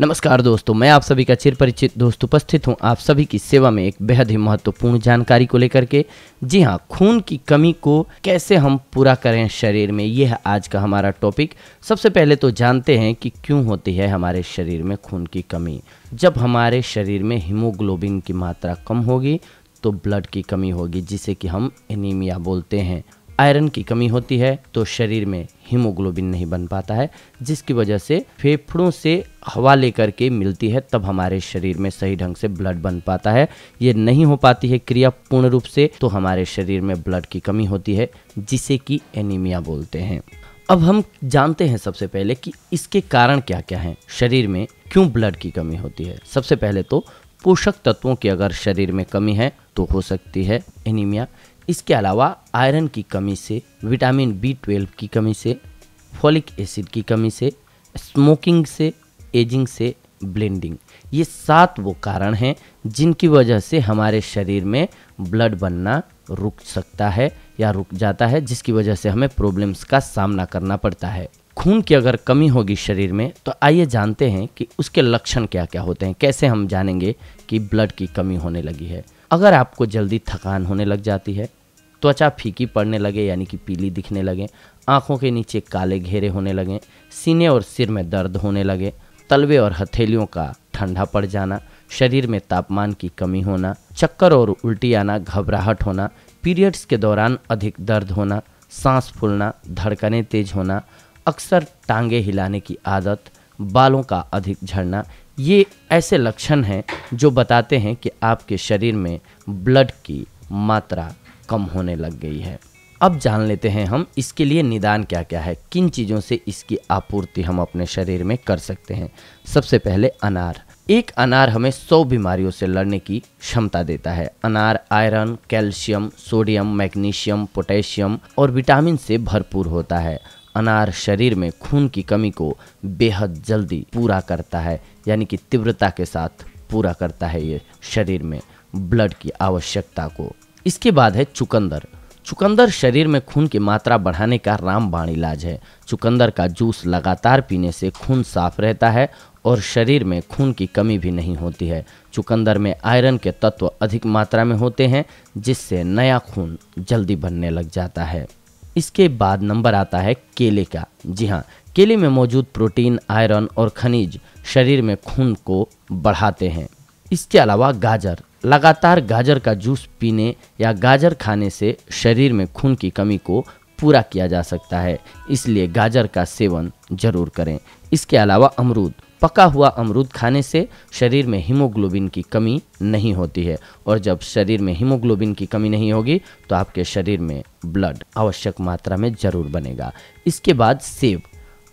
नमस्कार दोस्तों मैं आप सभी का चिर परिचित दोस्त उपस्थित हूं आप सभी की सेवा में एक बेहद ही महत्वपूर्ण जानकारी को लेकर के जी हां खून की कमी को कैसे हम पूरा करें शरीर में यह आज का हमारा टॉपिक सबसे पहले तो जानते हैं कि क्यों होती है हमारे शरीर में खून की कमी जब हमारे शरीर में हीमोग्लोबिन की मात्रा कम होगी तो ब्लड की कमी होगी जिसे कि हम एनीमिया बोलते हैं आयरन की कमी होती है तो शरीर में हीमोग्लोबिन नहीं बन पाता है जिसकी वजह से फेफड़ों से हवा लेकर के मिलती है तब हमारे शरीर में सही ढंग से ब्लड बन पाता है ये नहीं हो पाती है क्रिया पूर्ण रूप से तो हमारे शरीर में ब्लड की कमी होती है जिसे कि एनीमिया बोलते हैं अब हम जानते हैं सबसे पहले कि इसके कारण क्या क्या हैं शरीर में क्यों ब्लड की कमी होती है सबसे पहले तो पोषक तत्वों की अगर शरीर में कमी है तो हो सकती है एनीमिया इसके अलावा आयरन की कमी से विटामिन बी ट्वेल्व की कमी से फॉलिक एसिड की कमी से स्मोकिंग से एजिंग से ब्लेंडिंग ये सात वो कारण हैं जिनकी वजह से हमारे शरीर में ब्लड बनना रुक सकता है या रुक जाता है जिसकी वजह से हमें प्रॉब्लम्स का सामना करना पड़ता है खून की अगर कमी होगी शरीर में तो आइए जानते हैं कि उसके लक्षण क्या क्या होते हैं कैसे हम जानेंगे कि ब्लड की कमी होने लगी है अगर आपको जल्दी थकान होने लग जाती है त्वचा फीकी पड़ने लगे यानी कि पीली दिखने लगे आंखों के नीचे काले घेरे होने लगें सीने और सिर में दर्द होने लगे तलवे और हथेलियों का ठंडा पड़ जाना शरीर में तापमान की कमी होना चक्कर और उल्टी आना घबराहट होना पीरियड्स के दौरान अधिक दर्द होना सांस फूलना धड़कने तेज होना अक्सर टांगे हिलाने की आदत बालों का अधिक झड़ना ये ऐसे लक्षण हैं जो बताते हैं कि आपके शरीर में ब्लड की मात्रा कम होने लग गई है अब जान लेते हैं हम इसके लिए निदान क्या क्या है किन चीज़ों से इसकी आपूर्ति हम अपने शरीर में कर सकते हैं सबसे पहले अनार एक अनार हमें सौ बीमारियों से लड़ने की क्षमता देता है अनार iron calcium sodium magnesium potassium और विटामिन से भरपूर होता है अनार शरीर में खून की कमी को बेहद जल्दी पूरा करता है यानी कि तीव्रता के साथ पूरा करता है ये शरीर में ब्लड की आवश्यकता को इसके बाद है चुकंदर चुकंदर शरीर में खून की मात्रा बढ़ाने का रामबाण इलाज है चुकंदर का जूस लगातार पीने से खून साफ रहता है और शरीर में खून की कमी भी नहीं होती है चुकंदर में आयरन के तत्व अधिक मात्रा में होते हैं जिससे नया खून जल्दी बनने लग जाता है इसके बाद नंबर आता है केले का जी हाँ केले में मौजूद प्रोटीन आयरन और खनिज शरीर में खून को बढ़ाते हैं इसके अलावा गाजर लगातार गाजर का जूस पीने या गाजर खाने से शरीर में खून की कमी को पूरा किया जा सकता है इसलिए गाजर का सेवन जरूर करें इसके अलावा अमरूद पका हुआ अमरूद खाने से शरीर में हीमोग्लोबिन की कमी नहीं होती है और जब शरीर में हीमोग्लोबिन की कमी नहीं होगी तो आपके शरीर में ब्लड आवश्यक मात्रा में जरूर बनेगा इसके बाद सेब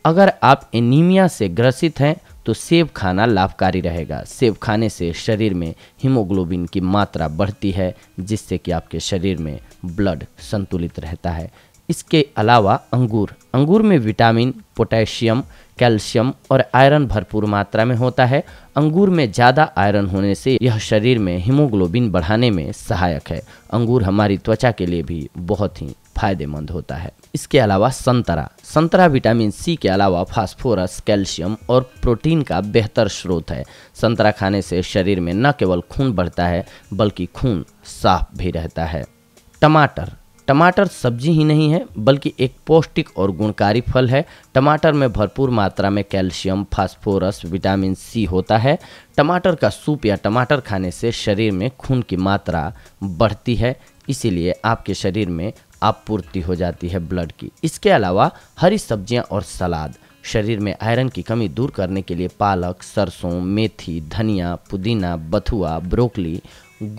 अगर आप एनीमिया से ग्रसित हैं तो सेब खाना लाभकारी रहेगा सेब खाने से शरीर में हीमोग्लोबिन की मात्रा बढ़ती है जिससे कि आपके शरीर में ब्लड संतुलित रहता है इसके अलावा अंगूर अंगूर में विटामिन पोटेशियम कैल्शियम और आयरन भरपूर मात्रा में होता है अंगूर में ज़्यादा आयरन होने से यह शरीर में हीमोग्लोबिन बढ़ाने में सहायक है अंगूर हमारी त्वचा के लिए भी बहुत ही फायदेमंद होता है इसके अलावा संतरा संतरा विटामिन सी के अलावा फास्फोरस कैल्शियम और प्रोटीन का बेहतर स्रोत है संतरा खाने से शरीर में न केवल खून बढ़ता है बल्कि खून साफ भी रहता है टमाटर टमाटर सब्जी ही नहीं है बल्कि एक पौष्टिक और गुणकारी फल है टमाटर में भरपूर मात्रा में कैल्शियम फास्फोरस विटामिन सी होता है टमाटर का सूप या टमाटर खाने से शरीर में खून की मात्रा बढ़ती है इसीलिए आपके शरीर में आपूर्ति हो जाती है ब्लड की इसके अलावा हरी सब्जियां और सलाद शरीर में आयरन की कमी दूर करने के लिए पालक सरसों मेथी धनिया पुदीना बथुआ ब्रोकली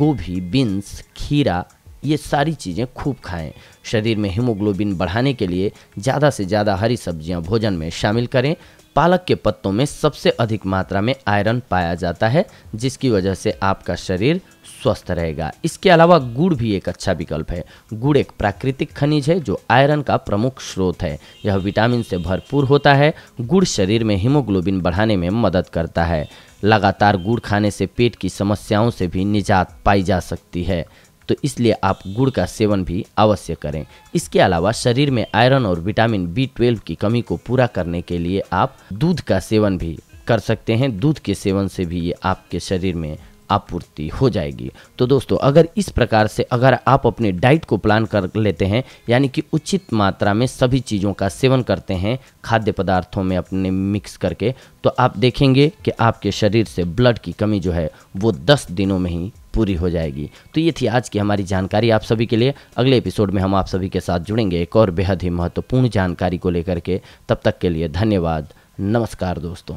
गोभी बीन्स खीरा ये सारी चीज़ें खूब खाएं शरीर में हीमोग्लोबिन बढ़ाने के लिए ज़्यादा से ज़्यादा हरी सब्जियां भोजन में शामिल करें पालक के पत्तों में सबसे अधिक मात्रा में आयरन पाया जाता है जिसकी वजह से आपका शरीर स्वस्थ रहेगा इसके अलावा गुड़ भी एक अच्छा विकल्प है गुड़ एक प्राकृतिक खनिज है जो आयरन का प्रमुख स्रोत है यह विटामिन से भरपूर होता है गुड़ शरीर में हीमोग्लोबिन बढ़ाने में मदद करता है लगातार गुड़ खाने से पेट की समस्याओं से भी निजात पाई जा सकती है तो इसलिए आप गुड़ का सेवन भी अवश्य करें इसके अलावा शरीर में आयरन और विटामिन बी ट्वेल्व की कमी को पूरा करने के लिए आप दूध का सेवन भी कर सकते हैं दूध के सेवन से भी ये आपके शरीर में आपूर्ति हो जाएगी तो दोस्तों अगर इस प्रकार से अगर आप अपने डाइट को प्लान कर लेते हैं यानी कि उचित मात्रा में सभी चीज़ों का सेवन करते हैं खाद्य पदार्थों में अपने मिक्स करके तो आप देखेंगे कि आपके शरीर से ब्लड की कमी जो है वो 10 दिनों में ही पूरी हो जाएगी तो ये थी आज की हमारी जानकारी आप सभी के लिए अगले एपिसोड में हम आप सभी के साथ जुड़ेंगे एक और बेहद ही महत्वपूर्ण जानकारी को लेकर के तब तक के लिए धन्यवाद नमस्कार दोस्तों